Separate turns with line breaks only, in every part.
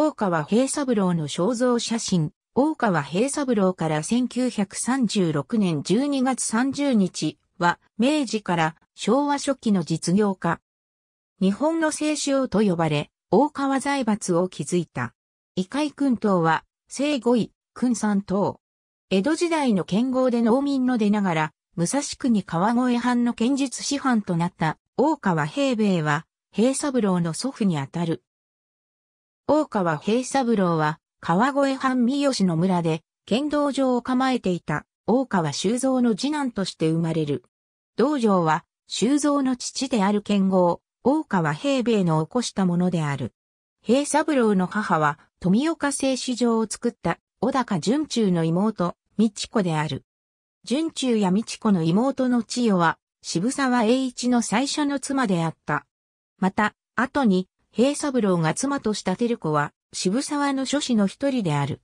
大川平三郎の肖像写真、大川平三郎から1936年12月30日は、明治から昭和初期の実業家。日本の清王と呼ばれ、大川財閥を築いた。異界君等は、聖五位、君三等。江戸時代の剣豪で農民の出ながら、武蔵国川越藩の剣術師範となった大川平兵衛は、平三郎の祖父にあたる。大川平三郎は、川越藩三好の村で、剣道場を構えていた大川修造の次男として生まれる。道場は、修造の父である剣豪、大川平兵衛の起こしたものである。平三郎の母は、富岡製糸場を作った小高淳中の妹、三智子である。淳中や三智子の妹の千代は、渋沢栄一の最初の妻であった。また、後に、平三郎が妻とした照子は、渋沢の諸子の一人である。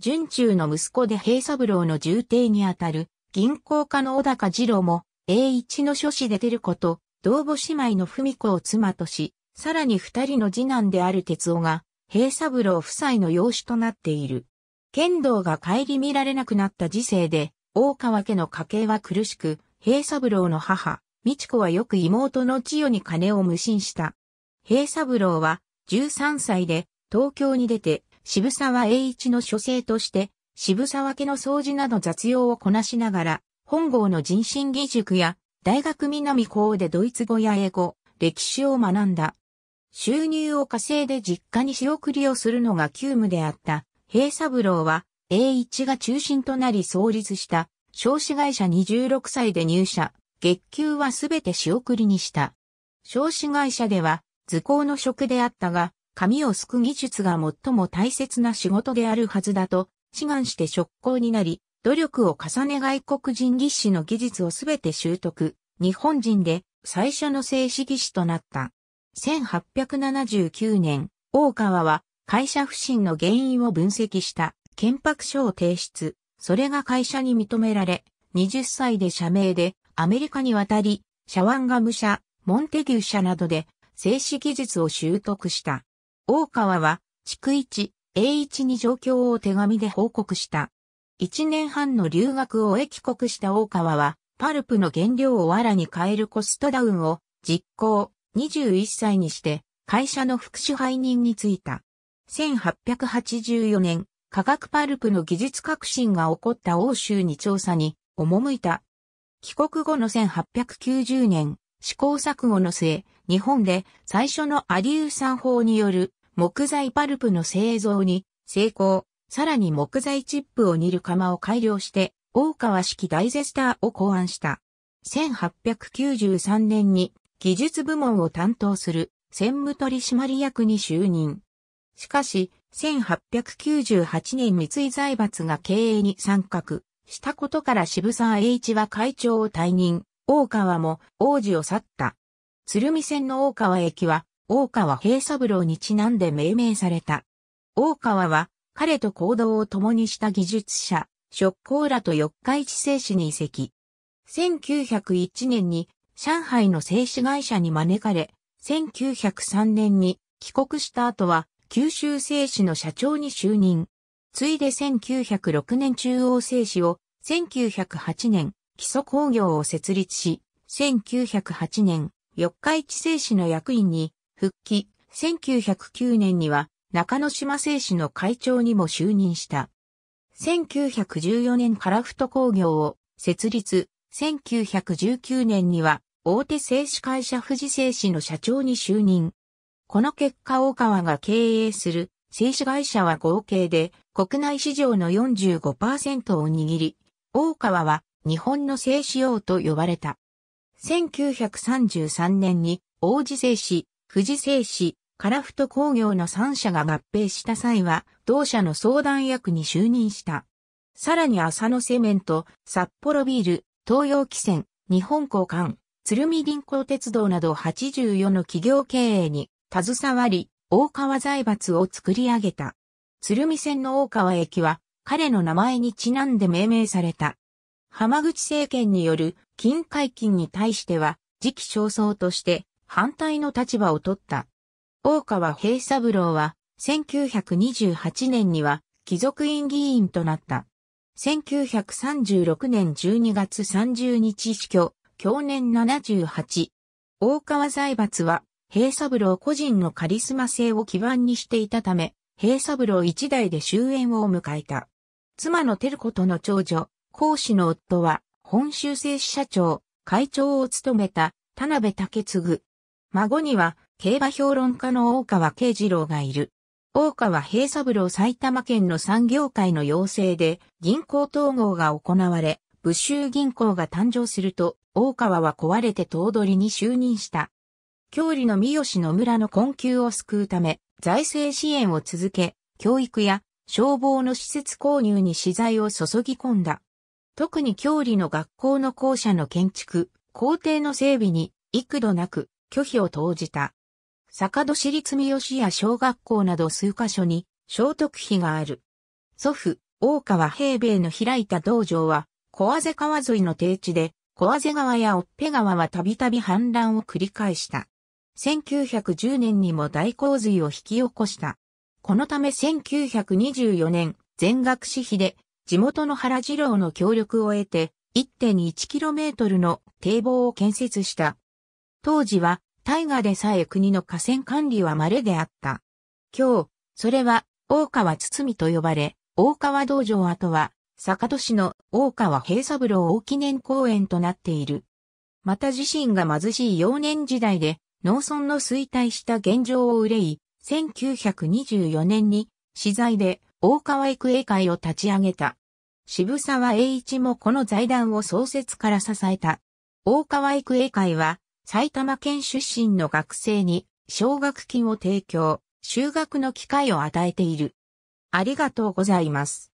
順中の息子で平三郎の重邸にあたる、銀行家の小高二郎も、栄一の諸子で照子と、同母姉妹の文子を妻とし、さらに二人の次男である哲夫が、平三郎夫妻の養子となっている。剣道が顧みられなくなった時世で、大川家の家計は苦しく、平三郎の母、美智子はよく妹の千代に金を無心した。平三郎は13歳で東京に出て渋沢栄一の書生として渋沢家の掃除など雑用をこなしながら本郷の人身義塾や大学南校でドイツ語や英語、歴史を学んだ。収入を稼いで実家に仕送りをするのが急務であった平三郎は栄一が中心となり創立した少子会社26歳で入社、月給はすべて仕送りにした。少子会社では図工の職であったが、紙をすく技術が最も大切な仕事であるはずだと、志願して職工になり、努力を重ね外国人技師の技術をすべて習得、日本人で最初の正式技師となった。1879年、大川は会社不振の原因を分析した憲白書を提出、それが会社に認められ、20歳で社名でアメリカに渡り、シャワンガム社、モンテギュー社などで静止技術を習得した。大川は、築一、栄一に状況を手紙で報告した。一年半の留学を帰国した大川は、パルプの原料を藁に変えるコストダウンを実行、21歳にして、会社の副支配人に就いた。1884年、化学パルプの技術革新が起こった欧州に調査に赴いた。帰国後の1890年、試行錯誤の末、日本で最初のアリウ酸法による木材パルプの製造に成功、さらに木材チップを煮る釜を改良して大川式ダイゼスターを考案した。1893年に技術部門を担当する専務取締役に就任。しかし、1898年三井財閥が経営に参画したことから渋沢栄一は会長を退任、大川も王子を去った。鶴見線の大川駅は、大川平三郎にちなんで命名された。大川は、彼と行動を共にした技術者、職工らと四日市製紙に移籍。1901年に上海の製紙会社に招かれ、1903年に帰国した後は九州製紙の社長に就任。ついで1906年中央製紙を、1908年基礎工業を設立し、1908年四日市製紙の役員に復帰、1909年には中野島製紙の会長にも就任した。1914年カラフト工業を設立、1919年には大手製紙会社富士製紙の社長に就任。この結果大川が経営する製紙会社は合計で国内市場の45%を握り、大川は日本の製紙王と呼ばれた。1933年に王子製紙、富士製紙、樺太工業の3社が合併した際は、同社の相談役に就任した。さらに浅野セメント、札幌ビール、東洋汽船、日本交換、鶴見銀行鉄道など84の企業経営に携わり、大川財閥を作り上げた。鶴見線の大川駅は彼の名前にちなんで命名された。浜口政権による金解禁に対しては、次期焦燥として反対の立場を取った。大川平三郎は、1928年には貴族院議員となった。1936年12月30日死去、去年78。大川財閥は、平三郎個人のカリスマ性を基盤にしていたため、平三郎一代で終焉を迎えた。妻の照子との長女、講師の夫は、本州製紙社長、会長を務めた、田辺武継。孫には、競馬評論家の大川慶次郎がいる。大川平三郎埼玉県の産業界の要請で、銀行統合が行われ、物州銀行が誕生すると、大川は壊れて頭取に就任した。郷里の三好の村の困窮を救うため、財政支援を続け、教育や消防の施設購入に資材を注ぎ込んだ。特に郷里の学校の校舎の建築、校庭の整備に幾度なく拒否を投じた。坂戸市立三好や小学校など数箇所に聖徳碑がある。祖父、大川平米の開いた道場は、小畔川沿いの低地で、小畔川やおっぺ川はたびたび氾濫を繰り返した。1910年にも大洪水を引き起こした。このため1924年、全学私費で地元の原次郎の協力を得て 1.1km の堤防を建設した。当時は大河でさえ国の河川管理は稀であった。今日、それは大川堤と呼ばれ、大川道場跡は坂戸市の大川平三郎大記念公園となっている。また自身が貧しい幼年時代で農村の衰退した現状を憂い、1924年に資材で大川育英会を立ち上げた。渋沢栄一もこの財団を創設から支えた。大川育英会は埼玉県出身の学生に奨学金を提供、就学の機会を与えている。ありがとうございます。